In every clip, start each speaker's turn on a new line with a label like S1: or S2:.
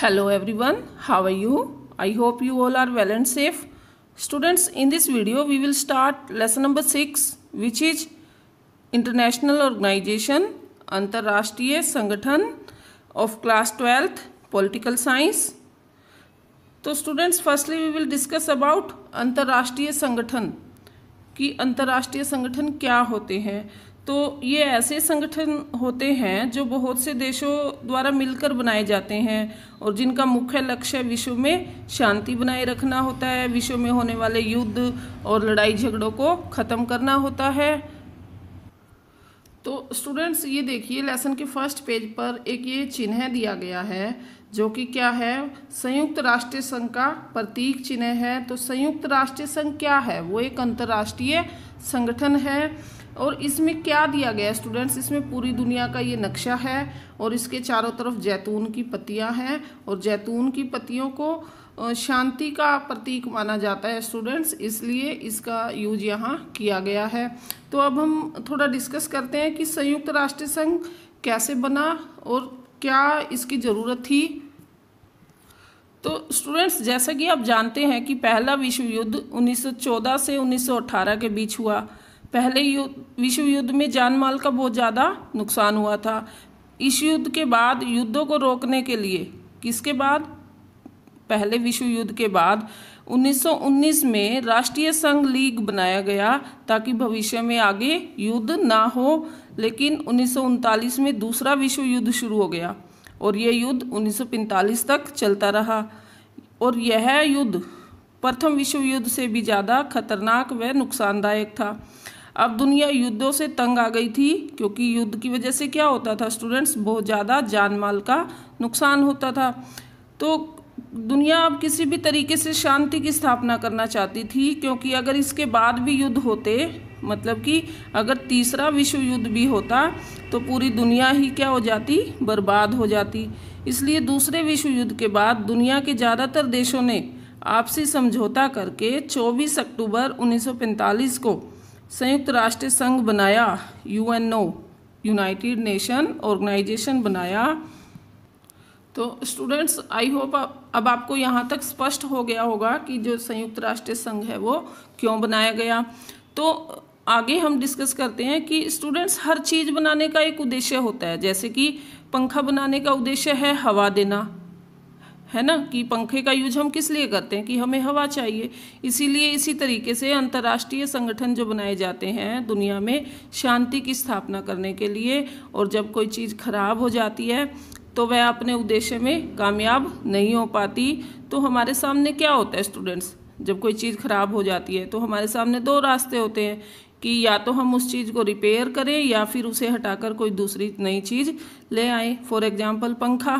S1: hello everyone how are you i hope you all are well and safe students in this video we will start lesson number 6 which is international organization अंतर्राष्ट्रीय संगठन of class 12th political science तो students firstly we will discuss about अंतर्राष्ट्रीय संगठन कि अंतर्राष्ट्रीय संगठन क्या होते हैं तो ये ऐसे संगठन होते हैं जो बहुत से देशों द्वारा मिलकर बनाए जाते हैं और जिनका मुख्य लक्ष्य विश्व में शांति बनाए रखना होता है विश्व में होने वाले युद्ध और लड़ाई झगड़ों को ख़त्म करना होता है तो स्टूडेंट्स ये देखिए लेसन के फर्स्ट पेज पर एक ये चिन्ह दिया गया है जो कि क्या है संयुक्त राष्ट्र संघ का प्रतीक चिन्ह है तो संयुक्त राष्ट्र संघ क्या है वो एक अंतर्राष्ट्रीय संगठन है और इसमें क्या दिया गया स्टूडेंट्स इसमें पूरी दुनिया का ये नक्शा है और इसके चारों तरफ जैतून की पत्तियां हैं और जैतून की पत्तियों को शांति का प्रतीक माना जाता है स्टूडेंट्स इसलिए इसका यूज यहाँ किया गया है तो अब हम थोड़ा डिस्कस करते हैं कि संयुक्त राष्ट्र संघ कैसे बना और क्या इसकी ज़रूरत थी तो स्टूडेंट्स जैसा कि आप जानते हैं कि पहला विश्व युद्ध 1914 से 1918 के बीच हुआ पहले युद्ध विश्व युद्ध में जान माल का बहुत ज़्यादा नुकसान हुआ था इस युद्ध के बाद युद्धों को रोकने के लिए किसके बाद पहले विश्व युद्ध के बाद 1919 में राष्ट्रीय संघ लीग बनाया गया ताकि भविष्य में आगे युद्ध ना हो लेकिन उन्नीस में दूसरा विश्व युद्ध शुरू हो गया और यह युद्ध 1945 तक चलता रहा और यह युद्ध प्रथम विश्व युद्ध से भी ज़्यादा खतरनाक व नुकसानदायक था अब दुनिया युद्धों से तंग आ गई थी क्योंकि युद्ध की वजह से क्या होता था स्टूडेंट्स बहुत ज़्यादा जान माल का नुकसान होता था तो दुनिया अब किसी भी तरीके से शांति की स्थापना करना चाहती थी क्योंकि अगर इसके बाद भी युद्ध होते मतलब कि अगर तीसरा विश्व युद्ध भी होता तो पूरी दुनिया ही क्या हो जाती बर्बाद हो जाती इसलिए दूसरे विश्व युद्ध के बाद दुनिया के ज़्यादातर देशों ने आपसी समझौता करके 24 अक्टूबर 1945 को संयुक्त राष्ट्र संघ बनाया यूएनओ यूनाइटेड नेशन ऑर्गेनाइजेशन बनाया तो स्टूडेंट्स आई होप अब आपको यहाँ तक स्पष्ट हो गया होगा कि जो संयुक्त राष्ट्र संघ है वो क्यों बनाया गया तो आगे हम डिस्कस करते हैं कि स्टूडेंट्स हर चीज़ बनाने का एक उद्देश्य होता है जैसे कि पंखा बनाने का उद्देश्य है हवा देना है ना कि पंखे का यूज हम किस लिए करते हैं कि हमें हवा चाहिए इसीलिए इसी तरीके से अंतर्राष्ट्रीय संगठन जो बनाए जाते हैं दुनिया में शांति की स्थापना करने के लिए और जब कोई चीज़ खराब हो जाती है तो वह अपने उद्देश्य में कामयाब नहीं हो पाती तो हमारे सामने क्या होता है स्टूडेंट्स जब कोई चीज़ खराब हो जाती है तो हमारे सामने दो रास्ते होते हैं कि या तो हम उस चीज़ को रिपेयर करें या फिर उसे हटाकर कोई दूसरी नई चीज़ ले आएँ फॉर एग्ज़ाम्पल पंखा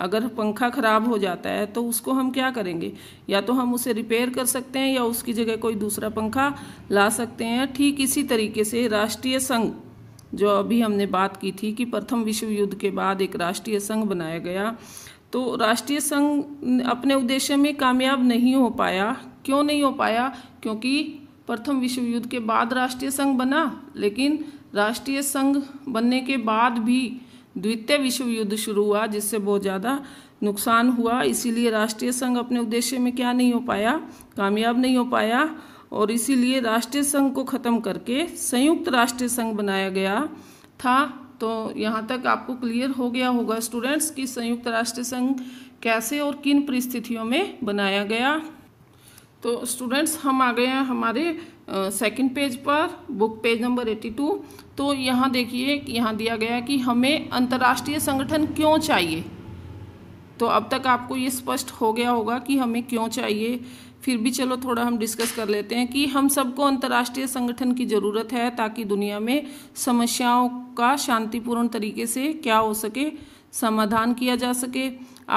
S1: अगर पंखा ख़राब हो जाता है तो उसको हम क्या करेंगे या तो हम उसे रिपेयर कर सकते हैं या उसकी जगह कोई दूसरा पंखा ला सकते हैं ठीक इसी तरीके से राष्ट्रीय संघ जो अभी हमने बात की थी कि प्रथम विश्व युद्ध के बाद एक राष्ट्रीय संघ बनाया गया तो राष्ट्रीय संघ अपने उद्देश्य में कामयाब नहीं हो पाया क्यों नहीं हो पाया क्योंकि प्रथम विश्व युद्ध के बाद राष्ट्रीय संघ बना लेकिन राष्ट्रीय संघ बनने के बाद भी द्वितीय विश्व युद्ध शुरू हुआ जिससे बहुत ज़्यादा नुकसान हुआ इसीलिए राष्ट्रीय संघ अपने उद्देश्य में क्या नहीं हो पाया कामयाब नहीं हो पाया और इसीलिए राष्ट्रीय संघ को ख़त्म करके संयुक्त राष्ट्र संघ बनाया गया था तो यहाँ तक आपको क्लियर हो गया होगा स्टूडेंट्स कि संयुक्त राष्ट्र संघ कैसे और किन परिस्थितियों में बनाया गया तो स्टूडेंट्स हम आ गए हैं हमारे सेकंड पेज पर बुक पेज नंबर 82 तो यहाँ देखिए यहाँ दिया गया कि हमें अंतर्राष्ट्रीय संगठन क्यों चाहिए तो अब तक आपको ये स्पष्ट हो गया होगा कि हमें क्यों चाहिए फिर भी चलो थोड़ा हम डिस्कस कर लेते हैं कि हम सबको अंतर्राष्ट्रीय संगठन की ज़रूरत है ताकि दुनिया में समस्याओं का शांतिपूर्ण तरीके से क्या हो सके समाधान किया जा सके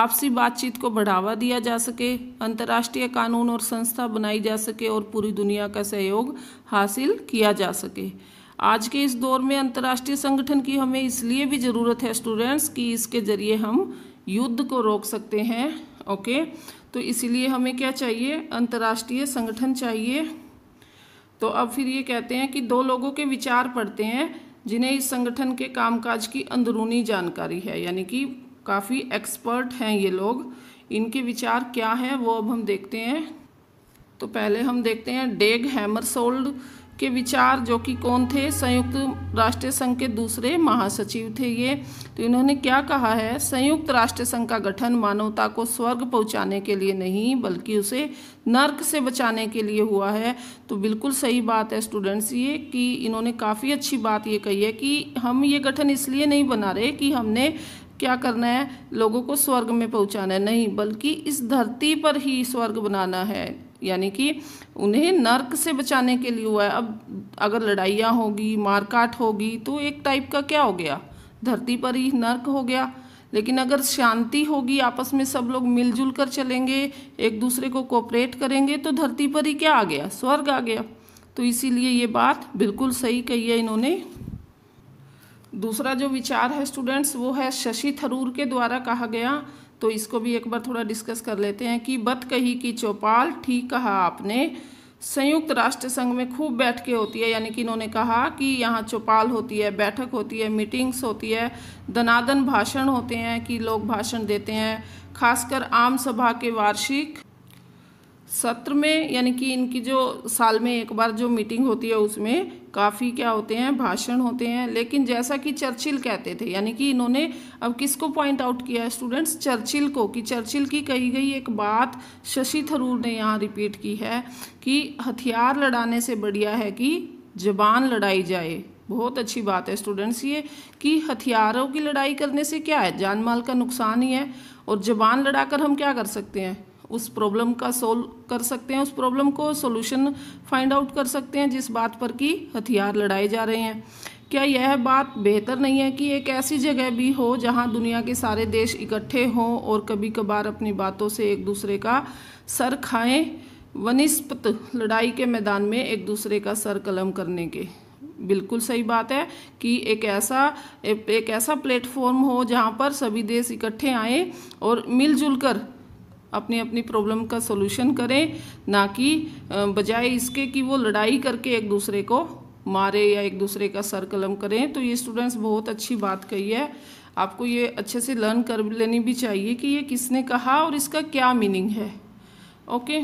S1: आपसी बातचीत को बढ़ावा दिया जा सके अंतर्राष्ट्रीय कानून और संस्था बनाई जा सके और पूरी दुनिया का सहयोग हासिल किया जा सके आज के इस दौर में अंतर्राष्ट्रीय संगठन की हमें इसलिए भी ज़रूरत है स्टूडेंट्स कि इसके ज़रिए हम युद्ध को रोक सकते हैं ओके तो इसलिए हमें क्या चाहिए अंतर्राष्ट्रीय संगठन चाहिए तो अब फिर ये कहते हैं कि दो लोगों के विचार पढ़ते हैं जिन्हें इस संगठन के कामकाज की अंदरूनी जानकारी है यानी कि काफ़ी एक्सपर्ट हैं ये लोग इनके विचार क्या हैं वो अब हम देखते हैं तो पहले हम देखते हैं डेग हैमरसोल्ड के विचार जो कि कौन थे संयुक्त राष्ट्र संघ के दूसरे महासचिव थे ये तो इन्होंने क्या कहा है संयुक्त राष्ट्र संघ का गठन मानवता को स्वर्ग पहुंचाने के लिए नहीं बल्कि उसे नर्क से बचाने के लिए हुआ है तो बिल्कुल सही बात है स्टूडेंट्स ये कि इन्होंने काफ़ी अच्छी बात ये कही है कि हम ये गठन इसलिए नहीं बना रहे कि हमने क्या करना है लोगों को स्वर्ग में पहुंचाना है नहीं बल्कि इस धरती पर ही स्वर्ग बनाना है यानी कि उन्हें नर्क से बचाने के लिए हुआ है अब अगर लड़ाइयाँ होगी मारकाट होगी तो एक टाइप का क्या हो गया धरती पर ही नर्क हो गया लेकिन अगर शांति होगी आपस में सब लोग मिलजुल कर चलेंगे एक दूसरे को कोऑपरेट करेंगे तो धरती पर ही क्या आ गया स्वर्ग आ गया तो इसीलिए ये बात बिल्कुल सही कही है इन्होंने दूसरा जो विचार है स्टूडेंट्स वो है शशि थरूर के द्वारा कहा गया तो इसको भी एक बार थोड़ा डिस्कस कर लेते हैं कि बत कही की चौपाल ठीक कहा आपने संयुक्त राष्ट्र संघ में खूब बैठ के होती है यानी कि इन्होंने कहा कि यहाँ चौपाल होती है बैठक होती है मीटिंग्स होती है दनादन भाषण होते हैं कि लोग भाषण देते हैं खासकर आम सभा के वार्षिक सत्र में यानी कि इनकी जो साल में एक बार जो मीटिंग होती है उसमें काफ़ी क्या होते हैं भाषण होते हैं लेकिन जैसा कि चर्चिल कहते थे यानी कि इन्होंने अब किसको पॉइंट आउट किया है स्टूडेंट्स चर्चिल को कि चर्चिल की कही गई एक बात शशि थरूर ने यहाँ रिपीट की है कि हथियार लड़ाने से बढ़िया है कि जबान लड़ाई जाए बहुत अच्छी बात है स्टूडेंट्स ये कि हथियारों की लड़ाई करने से क्या है जान माल का नुकसान ही है और जबान लड़ाकर हम क्या कर सकते हैं उस प्रॉब्लम का सोल्व कर सकते हैं उस प्रॉब्लम को सोल्यूशन फाइंड आउट कर सकते हैं जिस बात पर कि हथियार लड़ाए जा रहे हैं क्या यह बात बेहतर नहीं है कि एक ऐसी जगह भी हो जहां दुनिया के सारे देश इकट्ठे हों और कभी कभार अपनी बातों से एक दूसरे का सर खाएं वनस्पत लड़ाई के मैदान में एक दूसरे का सर कलम करने के बिल्कुल सही बात है कि एक ऐसा एक ऐसा प्लेटफॉर्म हो जहाँ पर सभी देश इकट्ठे आएँ और मिलजुल कर अपनी अपनी प्रॉब्लम का सोल्यूशन करें ना कि बजाय इसके कि वो लड़ाई करके एक दूसरे को मारे या एक दूसरे का सर कलम करें तो ये स्टूडेंट्स बहुत अच्छी बात कही है आपको ये अच्छे से लर्न कर लेनी भी चाहिए कि ये किसने कहा और इसका क्या मीनिंग है ओके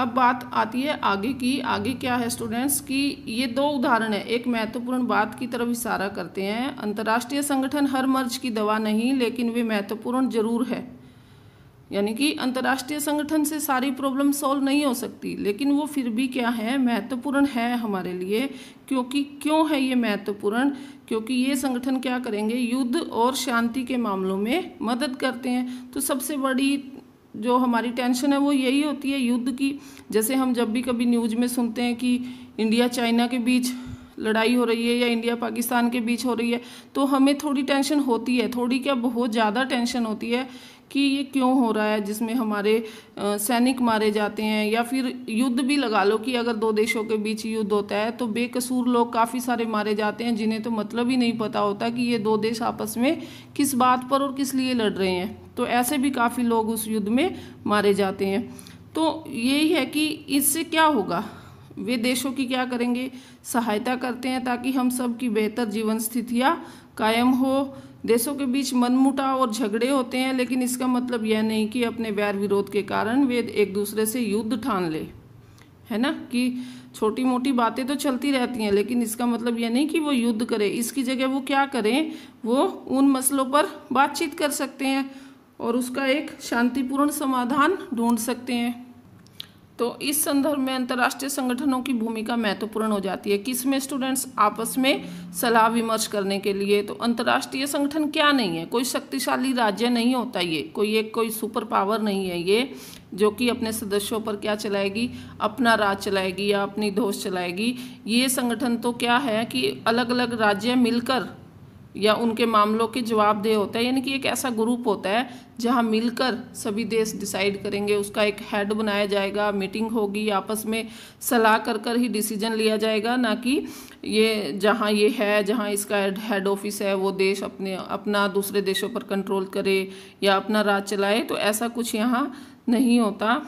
S1: अब बात आती है आगे की आगे क्या है स्टूडेंट्स कि ये दो उदाहरण है एक महत्वपूर्ण बात की तरफ इशारा करते हैं अंतर्राष्ट्रीय संगठन हर मर्ज की दवा नहीं लेकिन वे महत्वपूर्ण जरूर है यानी कि अंतर्राष्ट्रीय संगठन से सारी प्रॉब्लम सॉल्व नहीं हो सकती लेकिन वो फिर भी क्या है महत्वपूर्ण है हमारे लिए क्योंकि क्यों है ये महत्वपूर्ण क्योंकि ये संगठन क्या करेंगे युद्ध और शांति के मामलों में मदद करते हैं तो सबसे बड़ी जो हमारी टेंशन है वो यही होती है युद्ध की जैसे हम जब भी कभी न्यूज में सुनते हैं कि इंडिया चाइना के बीच लड़ाई हो रही है या इंडिया पाकिस्तान के बीच हो रही है तो हमें थोड़ी टेंशन होती है थोड़ी क्या बहुत ज़्यादा टेंशन होती है कि ये क्यों हो रहा है जिसमें हमारे सैनिक मारे जाते हैं या फिर युद्ध भी लगा लो कि अगर दो देशों के बीच युद्ध होता है तो बेकसूर लोग काफ़ी सारे मारे जाते हैं जिन्हें तो मतलब ही नहीं पता होता कि ये दो देश आपस में किस बात पर और किस लिए लड़ रहे हैं तो ऐसे भी काफ़ी लोग उस युद्ध में मारे जाते हैं तो यही है कि इससे क्या होगा वे देशों की क्या करेंगे सहायता करते हैं ताकि हम सब की बेहतर जीवन स्थितियाँ कायम हो देशों के बीच मनमुटाव और झगड़े होते हैं लेकिन इसका मतलब यह नहीं कि अपने वैर विरोध के कारण वे एक दूसरे से युद्ध ठान ले है ना कि छोटी मोटी बातें तो चलती रहती हैं लेकिन इसका मतलब यह नहीं कि वो युद्ध करे इसकी जगह वो क्या करें वो उन मसलों पर बातचीत कर सकते हैं और उसका एक शांतिपूर्ण समाधान ढूंढ सकते हैं तो इस संदर्भ में अंतर्राष्ट्रीय संगठनों की भूमिका महत्वपूर्ण हो जाती है किस में स्टूडेंट्स आपस में सलाह विमर्श करने के लिए तो अंतर्राष्ट्रीय संगठन क्या नहीं है कोई शक्तिशाली राज्य नहीं होता ये कोई एक कोई सुपर पावर नहीं है ये जो कि अपने सदस्यों पर क्या चलाएगी अपना राज चलाएगी या अपनी दोष चलाएगी ये संगठन तो क्या है कि अलग अलग राज्य मिलकर या उनके मामलों के जवाबदेह होता है यानी कि एक ऐसा ग्रुप होता है जहां मिलकर सभी देश डिसाइड करेंगे उसका एक हेड बनाया जाएगा मीटिंग होगी आपस में सलाह कर कर ही डिसीजन लिया जाएगा ना कि ये जहां ये है जहां इसका हेड ऑफिस है वो देश अपने अपना दूसरे देशों पर कंट्रोल करे या अपना राज चलाए तो ऐसा कुछ यहाँ नहीं होता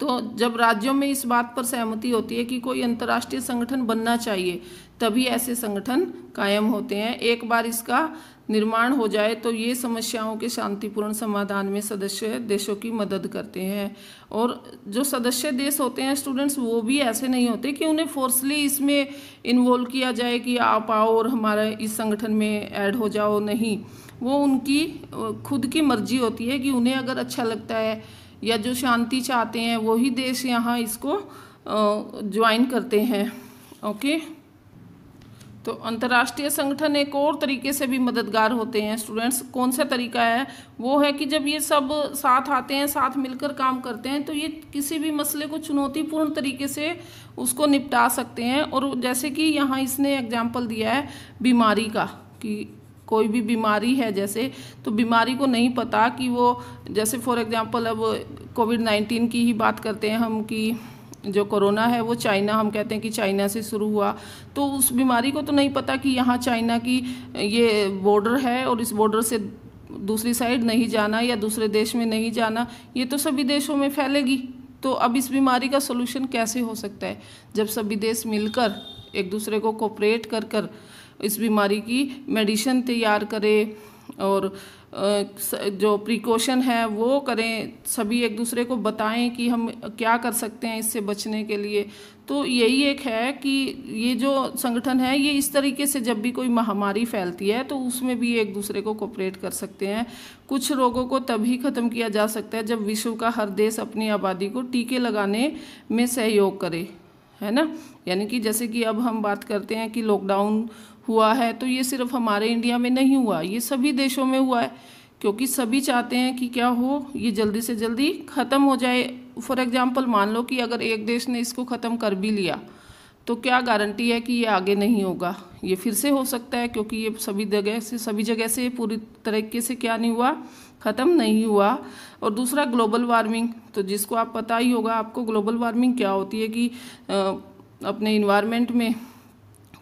S1: तो जब राज्यों में इस बात पर सहमति होती है कि कोई अंतर्राष्ट्रीय संगठन बनना चाहिए तभी ऐसे संगठन कायम होते हैं एक बार इसका निर्माण हो जाए तो ये समस्याओं के शांतिपूर्ण समाधान में सदस्य देशों की मदद करते हैं और जो सदस्य देश होते हैं स्टूडेंट्स वो भी ऐसे नहीं होते कि उन्हें फोर्सली इसमें इन्वॉल्व किया जाए कि आप आओ और हमारे इस संगठन में ऐड हो जाओ नहीं वो उनकी खुद की मर्जी होती है कि उन्हें अगर अच्छा लगता है या जो शांति चाहते हैं वही देश यहाँ इसको ज्वाइन करते हैं ओके तो अंतर्राष्ट्रीय संगठन एक और तरीके से भी मददगार होते हैं स्टूडेंट्स कौन सा तरीका है वो है कि जब ये सब साथ आते हैं साथ मिलकर काम करते हैं तो ये किसी भी मसले को चुनौतीपूर्ण तरीके से उसको निपटा सकते हैं और जैसे कि यहाँ इसने एग्जाम्पल दिया है बीमारी का कि कोई भी बीमारी है जैसे तो बीमारी को नहीं पता कि वो जैसे फॉर एग्ज़ाम्पल अब कोविड नाइन्टीन की ही बात करते हैं हम कि जो कोरोना है वो चाइना हम कहते हैं कि चाइना से शुरू हुआ तो उस बीमारी को तो नहीं पता कि यहाँ चाइना की ये बॉर्डर है और इस बॉर्डर से दूसरी साइड नहीं जाना या दूसरे देश में नहीं जाना ये तो सभी देशों में फैलेगी तो अब इस बीमारी का सोल्यूशन कैसे हो सकता है जब सभी देश मिलकर एक दूसरे को कोऑपरेट कर कर इस बीमारी की मेडिसिन तैयार करें और जो प्रिकॉशन है वो करें सभी एक दूसरे को बताएं कि हम क्या कर सकते हैं इससे बचने के लिए तो यही एक है कि ये जो संगठन है ये इस तरीके से जब भी कोई महामारी फैलती है तो उसमें भी एक दूसरे को कोऑपरेट कर सकते हैं कुछ रोगों को तभी ख़त्म किया जा सकता है जब विश्व का हर देश अपनी आबादी को टीके लगाने में सहयोग करे है ना यानी कि जैसे कि अब हम बात करते हैं कि लॉकडाउन हुआ है तो ये सिर्फ हमारे इंडिया में नहीं हुआ ये सभी देशों में हुआ है क्योंकि सभी चाहते हैं कि क्या हो ये जल्दी से जल्दी ख़त्म हो जाए फॉर एग्ज़ाम्पल मान लो कि अगर एक देश ने इसको ख़त्म कर भी लिया तो क्या गारंटी है कि ये आगे नहीं होगा ये फिर से हो सकता है क्योंकि ये सभी जगह से सभी जगह से पूरी तरीके से क्या नहीं हुआ ख़त्म नहीं हुआ और दूसरा ग्लोबल वार्मिंग तो जिसको आप पता ही होगा आपको ग्लोबल वार्मिंग क्या होती है कि अपने इन्वायरमेंट में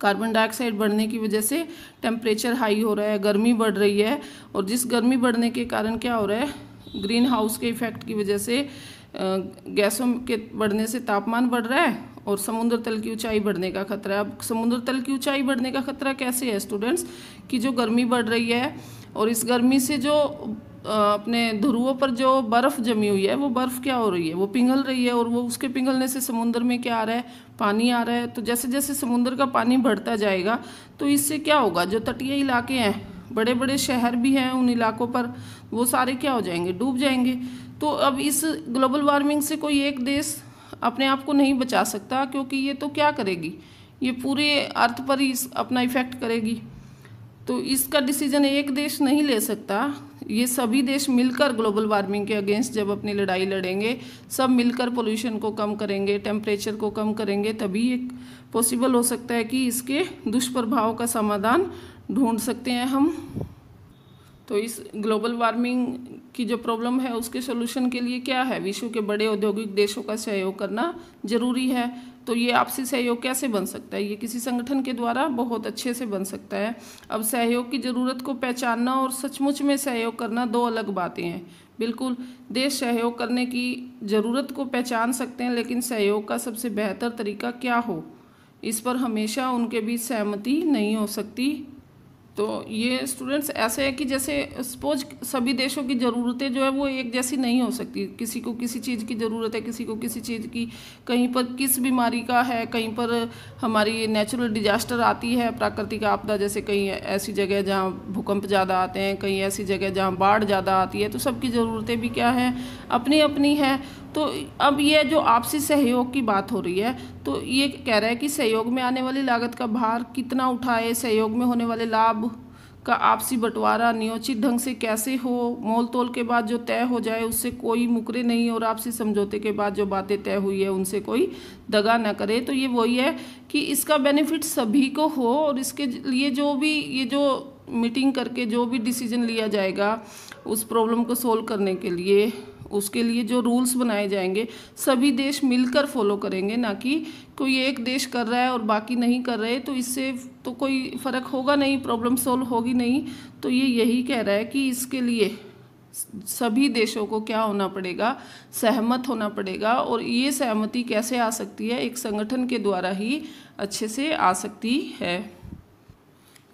S1: कार्बन डाइऑक्साइड बढ़ने की वजह से टेम्परेचर हाई हो रहा है गर्मी बढ़ रही है और जिस गर्मी बढ़ने के कारण क्या हो रहा है ग्रीन हाउस के इफेक्ट की वजह से गैसों के बढ़ने से तापमान बढ़ रहा है और समुद्र तल की ऊंचाई बढ़ने का खतरा है अब समुद्र तल की ऊंचाई बढ़ने का खतरा कैसे है स्टूडेंट्स कि जो गर्मी बढ़ रही है और इस गर्मी से जो अपने ध्रुवों पर जो बर्फ़ जमी हुई है वो बर्फ़ क्या हो रही है वो पिघल रही है और वो उसके पिघलने से समुंदर में क्या आ रहा है पानी आ रहा है तो जैसे जैसे समुंदर का पानी बढ़ता जाएगा तो इससे क्या होगा जो तटीय इलाके हैं बड़े बड़े शहर भी हैं उन इलाकों पर वो सारे क्या हो जाएंगे डूब जाएंगे तो अब इस ग्लोबल वार्मिंग से कोई एक देश अपने आप को नहीं बचा सकता क्योंकि ये तो क्या करेगी ये पूरे अर्थ पर ही अपना इफ़ेक्ट करेगी तो इसका डिसीजन एक देश नहीं ले सकता ये सभी देश मिलकर ग्लोबल वार्मिंग के अगेंस्ट जब अपनी लड़ाई लड़ेंगे सब मिलकर पोल्यूशन को कम करेंगे टेम्परेचर को कम करेंगे तभी एक पॉसिबल हो सकता है कि इसके दुष्प्रभाव का समाधान ढूंढ सकते हैं हम तो इस ग्लोबल वार्मिंग की जो प्रॉब्लम है उसके सोल्यूशन के लिए क्या है विश्व के बड़े औद्योगिक देशों का सहयोग करना जरूरी है तो ये आपसी सहयोग कैसे बन सकता है ये किसी संगठन के द्वारा बहुत अच्छे से बन सकता है अब सहयोग की ज़रूरत को पहचानना और सचमुच में सहयोग करना दो अलग बातें हैं बिल्कुल देश सहयोग करने की ज़रूरत को पहचान सकते हैं लेकिन सहयोग का सबसे बेहतर तरीका क्या हो इस पर हमेशा उनके बीच सहमति नहीं हो सकती तो ये स्टूडेंट्स ऐसे है कि जैसे सपोज सभी देशों की ज़रूरतें जो है वो एक जैसी नहीं हो सकती किसी को किसी चीज़ की ज़रूरत है किसी को किसी चीज़ की कहीं पर किस बीमारी का है कहीं पर हमारी नेचुरल डिजास्टर आती है प्राकृतिक आपदा जैसे कहीं ऐसी जगह जहाँ भूकंप ज़्यादा आते हैं कहीं ऐसी जगह जहाँ बाढ़ ज़्यादा आती है तो सबकी ज़रूरतें भी क्या हैं अपनी अपनी है तो अब ये जो आपसी सहयोग की बात हो रही है तो ये कह रहा है कि सहयोग में आने वाली लागत का भार कितना उठाए सहयोग में होने वाले लाभ का आपसी बंटवारा नियोचित ढंग से कैसे हो मोल तोल के बाद जो तय हो जाए उससे कोई मुकरे नहीं और आपसी समझौते के बाद जो बातें तय हुई है उनसे कोई दगा ना करे तो ये वही है कि इसका बेनिफिट सभी को हो और इसके लिए जो भी ये जो मीटिंग करके जो भी डिसीजन लिया जाएगा उस प्रॉब्लम को सोल्व करने के लिए उसके लिए जो रूल्स बनाए जाएंगे सभी देश मिलकर फॉलो करेंगे ना कि कोई एक देश कर रहा है और बाकी नहीं कर रहे तो इससे तो कोई फ़र्क होगा नहीं प्रॉब्लम सॉल्व होगी नहीं तो ये यही कह रहा है कि इसके लिए सभी देशों को क्या होना पड़ेगा सहमत होना पड़ेगा और ये सहमति कैसे आ सकती है एक संगठन के द्वारा ही अच्छे से आ सकती है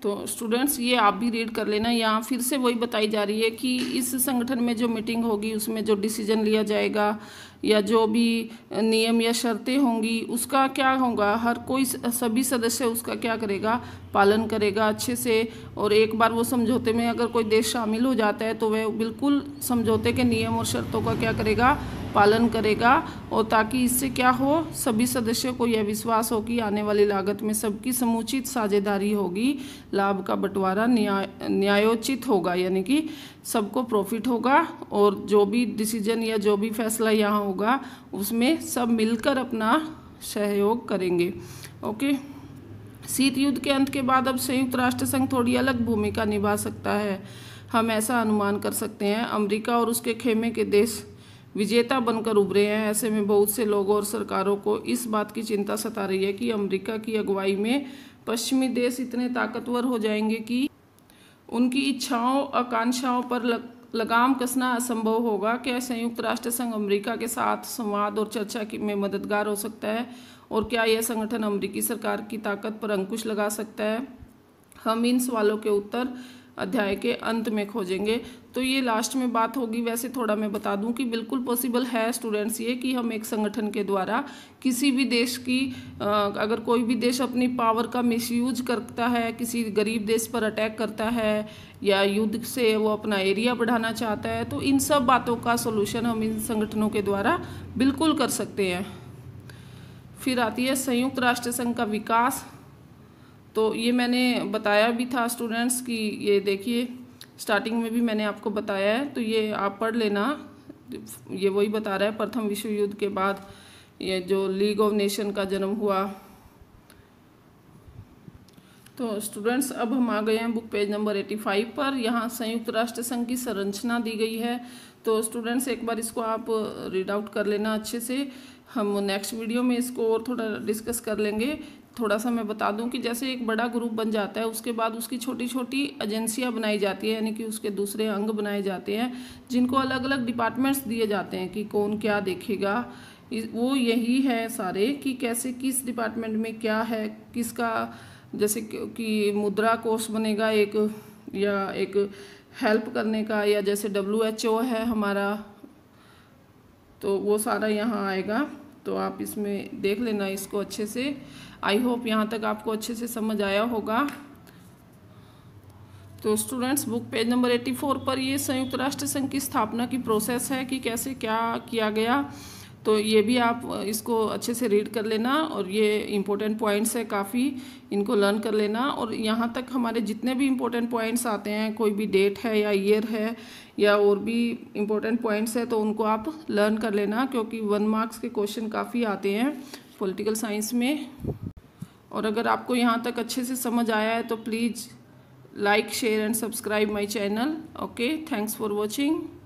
S1: तो स्टूडेंट्स ये आप भी रीड कर लेना यहाँ फिर से वही बताई जा रही है कि इस संगठन में जो मीटिंग होगी उसमें जो डिसीजन लिया जाएगा या जो भी नियम या शर्तें होंगी उसका क्या होगा हर कोई सभी सदस्य उसका क्या करेगा पालन करेगा अच्छे से और एक बार वो समझौते में अगर कोई देश शामिल हो जाता है तो वह बिल्कुल समझौते के नियम और शर्तों का क्या करेगा पालन करेगा और ताकि इससे क्या हो सभी सदस्यों को यह विश्वास हो कि आने वाली लागत में सबकी समुचित साझेदारी होगी लाभ का बंटवारा न्याय न्यायोचित होगा यानी कि सबको प्रॉफिट होगा और जो भी डिसीजन या जो भी फैसला यहाँ होगा उसमें सब मिलकर अपना सहयोग करेंगे ओके शीत युद्ध के अंत के बाद अब संयुक्त राष्ट्र संघ थोड़ी अलग भूमिका निभा सकता है हम ऐसा अनुमान कर सकते हैं अमेरिका और उसके खेमे के देश विजेता बनकर उभरे हैं ऐसे में बहुत से लोगों और सरकारों को इस बात की चिंता सता रही है कि अमेरिका की अगुवाई में पश्चिमी देश इतने ताकतवर हो जाएंगे कि उनकी इच्छाओं आकांक्षाओं पर लग, लगाम कसना असंभव होगा क्या संयुक्त राष्ट्र संघ अमेरिका के साथ संवाद और चर्चा की में मददगार हो सकता है और क्या यह संगठन अमेरिकी सरकार की ताकत पर अंकुश लगा सकता है हम इन सवालों के उत्तर अध्याय के अंत में खोजेंगे तो ये लास्ट में बात होगी वैसे थोड़ा मैं बता दूं कि बिल्कुल पॉसिबल है स्टूडेंट्स ये कि हम एक संगठन के द्वारा किसी भी देश की अगर कोई भी देश अपनी पावर का मिसयूज करता है किसी गरीब देश पर अटैक करता है या युद्ध से वो अपना एरिया बढ़ाना चाहता है तो इन सब बातों का सोल्यूशन हम इन संगठनों के द्वारा बिल्कुल कर सकते हैं फिर आती है संयुक्त राष्ट्र संघ का विकास तो ये मैंने बताया भी था स्टूडेंट्स की ये देखिए स्टार्टिंग में भी मैंने आपको बताया है तो ये आप पढ़ लेना ये वही बता रहा है प्रथम विश्व युद्ध के बाद ये जो लीग ऑफ नेशन का जन्म हुआ तो स्टूडेंट्स अब हम आ गए हैं बुक पेज नंबर 85 पर यहाँ संयुक्त राष्ट्र संघ की संरचना दी गई है तो स्टूडेंट्स एक बार इसको आप रीड आउट कर लेना अच्छे से हम नेक्स्ट वीडियो में इसको और थोड़ा डिस्कस कर लेंगे थोड़ा सा मैं बता दूं कि जैसे एक बड़ा ग्रुप बन जाता है उसके बाद उसकी छोटी छोटी एजेंसियां बनाई जाती है यानी कि उसके दूसरे अंग बनाए जाते हैं जिनको अलग अलग डिपार्टमेंट्स दिए जाते हैं कि कौन क्या देखेगा वो यही है सारे कि कैसे किस डिपार्टमेंट में क्या है किसका जैसे कि मुद्रा कोर्स बनेगा एक या एक हेल्प करने का या जैसे डब्ल्यू एच ओ है हमारा तो वो सारा यहाँ आएगा तो आप इसमें देख लेना इसको अच्छे से आई होप यहाँ तक आपको अच्छे से समझ आया होगा तो स्टूडेंट्स बुक पेज नंबर 84 पर ये संयुक्त राष्ट्र संघ की स्थापना की प्रोसेस है कि कैसे क्या किया गया तो ये भी आप इसको अच्छे से रीड कर लेना और ये इम्पोर्टेंट पॉइंट्स है काफ़ी इनको लर्न कर लेना और यहाँ तक हमारे जितने भी इम्पोर्टेंट पॉइंट्स आते हैं कोई भी डेट है या ईयर है या और भी इम्पोर्टेंट पॉइंट्स है तो उनको आप लर्न कर लेना क्योंकि वन मार्क्स के क्वेश्चन काफ़ी आते हैं पॉलिटिकल साइंस में और अगर आपको यहाँ तक अच्छे से समझ आया है तो please like share and subscribe my channel okay thanks for watching